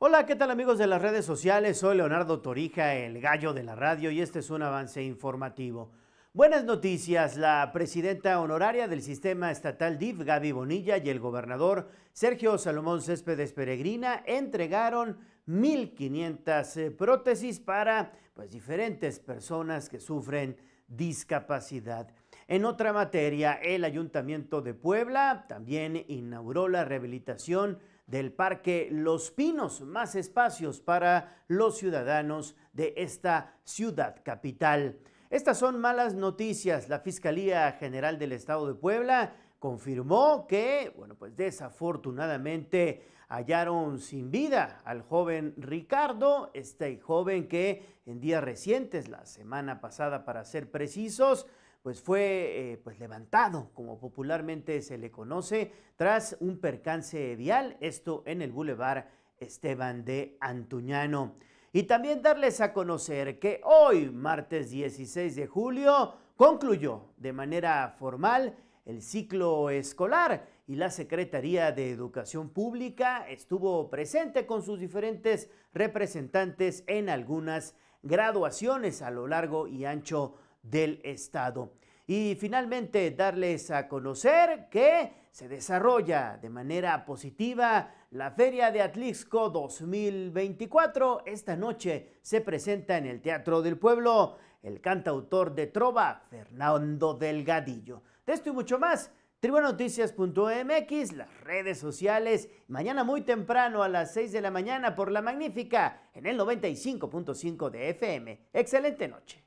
Hola, ¿qué tal amigos de las redes sociales? Soy Leonardo Torija, el gallo de la radio, y este es un avance informativo. Buenas noticias, la presidenta honoraria del sistema estatal DIF, Gaby Bonilla, y el gobernador Sergio Salomón Céspedes Peregrina entregaron 1.500 eh, prótesis para pues, diferentes personas que sufren discapacidad. En otra materia, el Ayuntamiento de Puebla también inauguró la rehabilitación del Parque Los Pinos, más espacios para los ciudadanos de esta ciudad capital. Estas son malas noticias. La Fiscalía General del Estado de Puebla confirmó que, bueno, pues desafortunadamente hallaron sin vida al joven Ricardo, este joven que en días recientes, la semana pasada para ser precisos, pues fue eh, pues levantado, como popularmente se le conoce, tras un percance vial, esto en el Boulevard Esteban de Antuñano. Y también darles a conocer que hoy, martes 16 de julio, concluyó de manera formal el ciclo escolar y la Secretaría de Educación Pública estuvo presente con sus diferentes representantes en algunas graduaciones a lo largo y ancho del Estado. Y finalmente darles a conocer que se desarrolla de manera positiva la Feria de Atlixco 2024. Esta noche se presenta en el Teatro del Pueblo el cantautor de Trova, Fernando Delgadillo. De esto y mucho más, tribunoticias.mx, las redes sociales, mañana muy temprano a las 6 de la mañana por La Magnífica en el 95.5 de FM. Excelente noche.